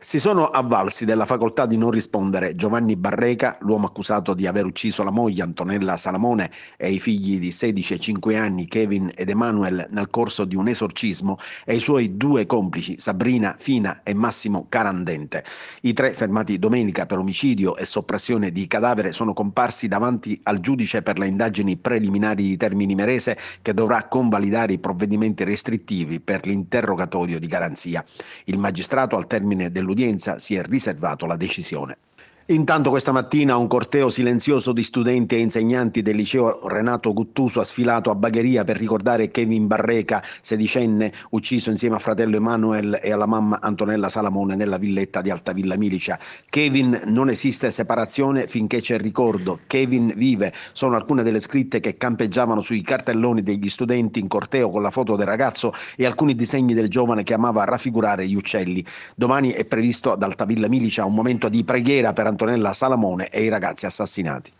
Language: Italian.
Si sono avvalsi della facoltà di non rispondere Giovanni Barreca, l'uomo accusato di aver ucciso la moglie Antonella Salamone e i figli di 16 e 5 anni Kevin ed Emanuel nel corso di un esorcismo e i suoi due complici Sabrina Fina e Massimo Carandente. I tre fermati domenica per omicidio e soppressione di cadavere sono comparsi davanti al giudice per le indagini preliminari di Termini Merese che dovrà convalidare i provvedimenti restrittivi per l'interrogatorio di garanzia. Il magistrato al termine del dell'udienza si è riservato la decisione. Intanto questa mattina un corteo silenzioso di studenti e insegnanti del liceo Renato Guttuso ha sfilato a Bagheria per ricordare Kevin Barreca, sedicenne, ucciso insieme a fratello Emanuele e alla mamma Antonella Salamone nella villetta di Altavilla Milicia. Kevin non esiste separazione finché c'è ricordo. Kevin vive. Sono alcune delle scritte che campeggiavano sui cartelloni degli studenti in corteo con la foto del ragazzo e alcuni disegni del giovane che amava raffigurare gli uccelli. Domani è previsto ad Altavilla Milicia un momento di preghiera per Antonella Antonella Salamone e i ragazzi assassinati.